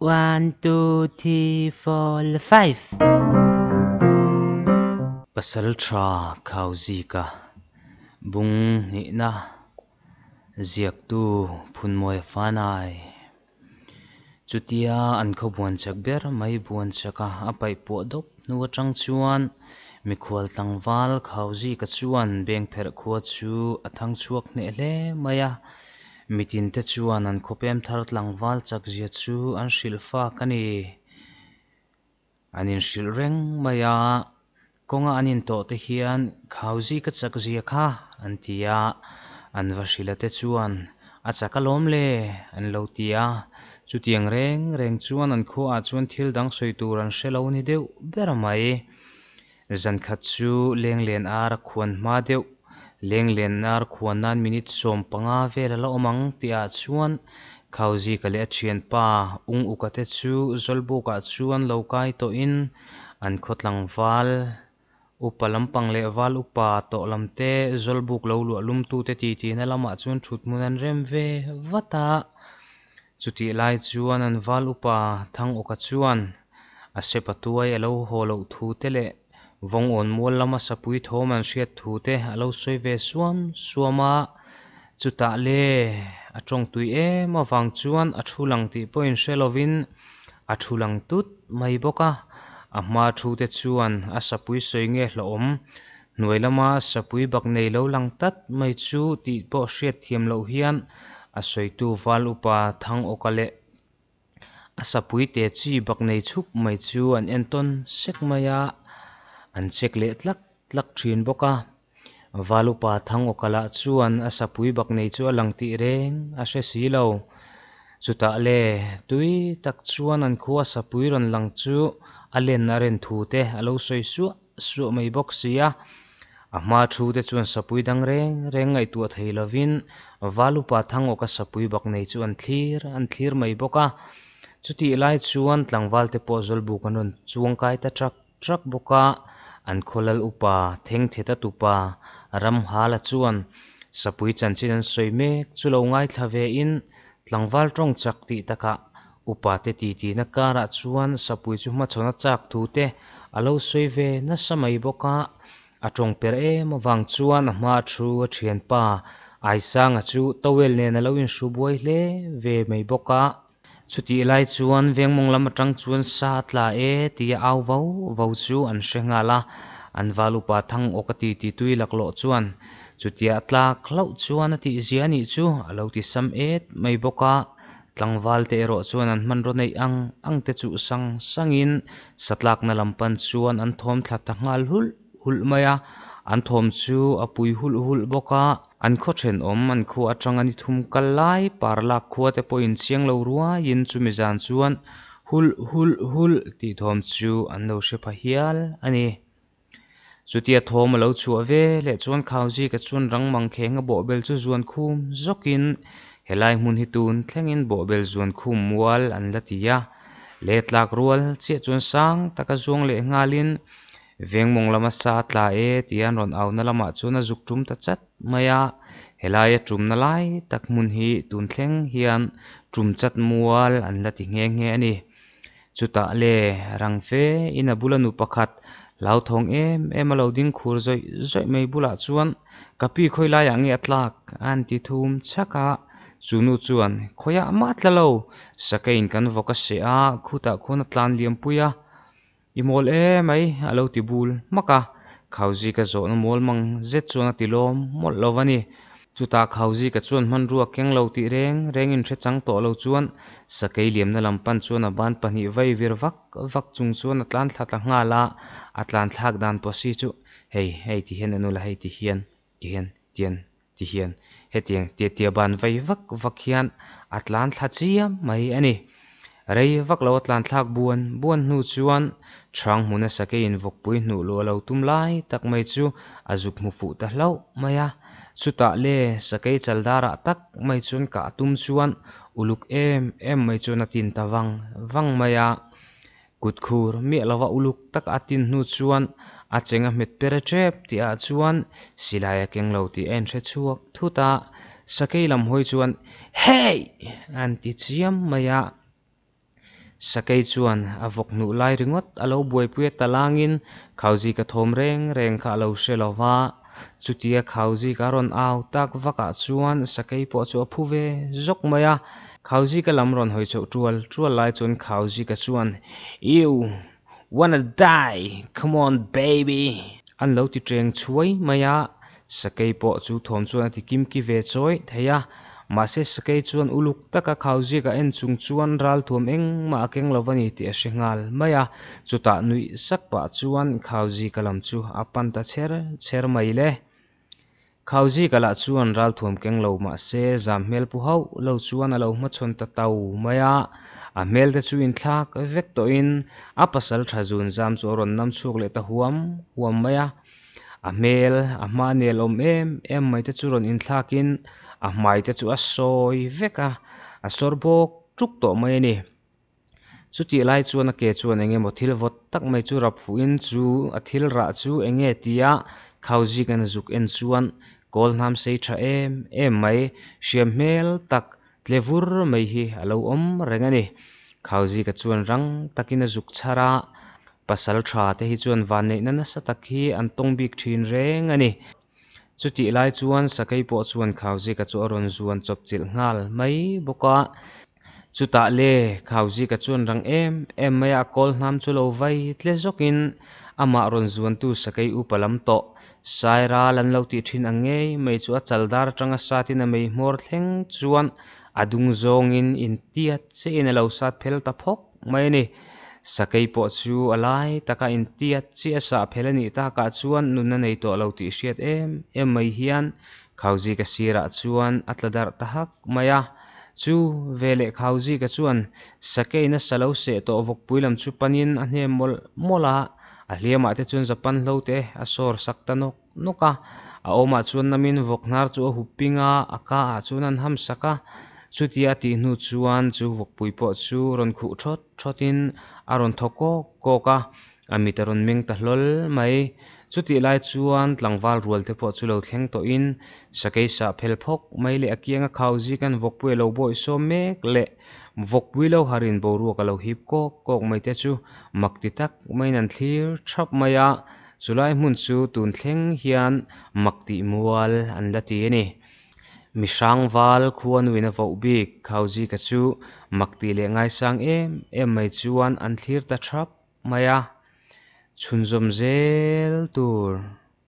One, two, three, four, five. Pasal tra khao zika cả. Bung nị na. Diệt tu phun môi phan ai. Chutia an khâu buồn chắc biết mai buồn chắc à. Apai bộ đốc nua trăng chuan. Mi khual tăng val khao zika cả chuan. Bèng phẹt khua chu. Athang chuộc nệ lê maya. Maya mitin te chuan an khawpem thar tlangval chak zia chu an hril fak ani an in hril reng mai a kawnga an in tawh te hian khauzi ka chak zia kha an tia an va hrila te chuan a chaka lawm le an lo tia chu tiang reng reng chuan an khua chuan thil dang soi tur an hrelo ni deuh ber mai zan khat chu leng len ar khuan hma deuh leng len nar khuan nan minute sawm panga vel ala awmang ti ah chuan khauzi ka leh a thian pa ung uka te chu zolbukah chuan lokai to in an khawtlang val upa lampang leh wal upa to te zolbuk lo luah lum tu te ti tin a lamah chuan thut mun an rem ve vata chuti lai chuan an wal upa thang uka chuan a se patuai alo hawlo thu te leh vong on mual lama sapui thawm an hriat thu te a lo sawi ve suam suama chuta le a tawng tui em avang chuan a thu lang tih pawh in hrelovin a thu lang tut mai boka à hma thu te chuan a sapui sawi nghe hla om hnuai lama sapui bạc nei lâu lang tat mai chu tih pawh hriat thiam lo hian a soitu val upa thang okale a sapui te chi bak nei chup mai chu an enton sek à an chek leh tlak tlak thin bawk a valupa thang okala chuan a sapui bak nei chu a lang tih reng a hre si lo chuta le tui tak chuan an khu sa pui ron lang chu alen len ren thu te alo soi su su mai bok sia a hma thu te chuan sapui dang reng reng ngai tu a thei lovin valupa thang oka sapui bak nei chu an thlir an thlir mai bawk a chuti lai chuan tlangval te pawh zawlbuk an rawn chuang kai ta trak trak bawk a an kholal upa theng theta tupa ram hala chuan sapui chanchin an soi mek chu lo ngai thlave in tlangwal tawng chak ti taka upa te ti ti na kara chuan sapui chu ma chona chak thu te alo soi ve na samai boka e, a tawng per em awang chuan a hma thu a thian pa aisanga chu towel nen alo in hru buai hle ve mai boka Chú chuti lại chuan vengmawng lam atang chuan sa tla e ti au vo vo chu an hrenga la an valupa thang okati ti tui laklo chuan chutia tla khlo chuan ati ziani chu alo ti sam et mai boka tlangval te ero chuan an hmanro nei ang ang te chu sang sangin satlak na lampan chuan an thom thla ta ngal hul hul maya an thom chu apui hul hul boka an khaw ṭhen awm an khu atang ani thum kal lai par lak khua te pawh in chiang lo rua in chu mizan chuan hul hul hul tih thawm chu an lo hrepa hial ani chutia thawm lo chu a ve leh chuan khau ji ka chuan rangmang khenga bawh bel chu zuan khum zokin helai hmun hi tun thlengin bawh bel zuan khum wal an la tia le tlak rual chiah chuan sang taka zuang leh ngalin vengmawng lama sa tla e tian ron auna lamah chuan a zuk tum ta chat mai a helai a tumna lai tak hmun hi tun thleng hian tum chat mual an lati nge nge ani chuta le rang fe in a bulanu pakhat lau thong em em alo ding khur zoi zoi mai bula chuan kapi khoi lai ang e atlak an ti thum chaka chunu chuan khoya ma tlalo sakain kan voka se a khuta khona tlan liam puya i mawl em mai alo ti bul maka khauji ka zo mol mang zet chuanga ti lom mol lovani chuta khauji ka chuan hman ruwa keng lo ti reng reng in thre chang to lo chuan sakei liam na lampan chuan a ban pahnih vai vir vak vak chung chuan atlan thla tla nga la atlan thlak dan pasi chu hei hei ti hen anula hei ti hian ti hen tian ti hian hetiang te te ban vai vak vak hian atlan thla chiam mai ani rei vak lo atlan thlak buan buan hnu chuan thang hmuna sake in vok pui hnu lo lo tum lai tak mai chu azup mu fu ta hlo maya chuta le sake chaldara tak mai chun ka tum chuan uluk em em mai chu na tin tawang wang maya kutkhur mi lawa uluk tak atin hnu chuan a chenga mit pere chep ti a chuan silaya keng lo ti en che chuak thuta sakei lam hoi chuan hey an ti chiam maya sakei chuan a vok hnuh lai ringot alo buaipui talangin khauji ka thawm reng reng kha alo hrelowa chutia khauji ka ron au tak vaka chuan sakei pawh chu a phuve zok mai a khauji ka lam ron hoi chho tual tual lai chuan khauji ka chuan you wanna die come on baby an lo ti teng chuai mai a sakei pawh chu thom chuan a ti kim ki ve chawi thei a mahse ke chuan uluk taka khau zika en chung chuan ral thuam engmah a keng lovani tih a hringal mai a chutah nui sak pah chuan khau zika lam chu a panta chher chher mai le khau zika la chuan ral thuam keng lo ma se zam hmel pu ho lo chuan a lo ma chhon ta tau mai a a hmel te chu in thlak vek to in a pasal thazun zam chu ron nam chuk le ta huam huam mai a a hmel a hma nel awm em em mai te chu rawn in thlakin a hmai te chu a sawi vek a a sawr bawk ṭuk tawh mai ani chu tih lai chuan a ke chuan enge maw thil vawt tak mai chu rap fuin chu a thil rah chu enge tia khauji kan zuk en chuan kol hnam sei tha em em mai siam hmel tak tlevur mai hi alo om reng ani khauji ka chuan rang takin a zuk chhara pasal tha te hi chuan van nei nana sa tak hi an tong bik thin reng ani chu ti lai chuan sakai po chuan khauji ka chu aron zuan chop chil ngal mai boka chu ta le khauji ka chuan rang em em mai a kol hnam chu lo vai tle zokin ama ron zuan tu sakai u palam to sai ra lan lo ti thin angei mai chu a chaldar tanga sa tin mai mor thleng chuan adung zongin in tia che in lo sat phel ta phok mai ni sakei po chu alai lai taka in tiat chi a sah ta ka taka chuan nun a nei tawh lo tih hriat em em mai hian khauzi ka sirah chuan a tladar ta chu vele leh khauzi ka chuan sakei na salo se to vok puilam chu panin a hnem mol mola a hliamah te chuan zapan hlo te a sawr sakta nok noka a awmah chuan namin vok nar chu a hupinga a kaah chuan an ham saka chutia ti hnu chuan chu vok pui pawh chu rawn khuh thawt thawtin a rawn thaw kawk kawk a a mi te rawn meng ta hlawl mai chu ti lai chuan tlangval rual te pawh chu lo thleng to in sakei sa phel phok mai le akianga khau ji kan vok pui lo boi so mek le vok pui lo harin bo ruak lo hip kawk kawk mai te chu mak ti tak mai nan thlir thap mai a chulai hmun chu tun thleng hian mak ti mual an la ti ani sang vâl khuanuin a vauh bik khaozi ka chu makti leh ngai sang em em mai chuan an thlir ta ṭhap mai a chhunzawm zel tur.